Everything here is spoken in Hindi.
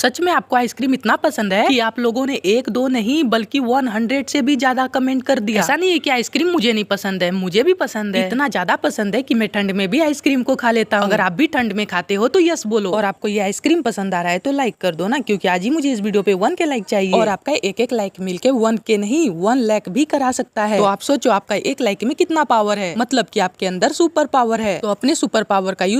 सच में आपको आइसक्रीम इतना पसंद है कि आप लोगों ने एक दो नहीं बल्कि 100 से भी ज्यादा कमेंट कर दिया ऐसा नहीं है कि आइसक्रीम मुझे नहीं पसंद है मुझे भी पसंद है इतना ज्यादा पसंद है कि मैं ठंड में भी आइसक्रीम को खा लेता हूँ अगर आप भी ठंड में खाते हो तो यस बोलो और आपको ये आइसक्रीम पसंद आ रहा है तो लाइक कर दो ना क्यूँकी आज ही मुझे इस वीडियो पे वन के लाइक चाहिए और आपका एक एक लाइक मिल के वन के नहीं वन लाइक भी करा सकता है तो आप सोचो आपका एक लाइक में कितना पावर है मतलब की आपके अंदर सुपर पावर है तो अपने सुपर पावर का यूज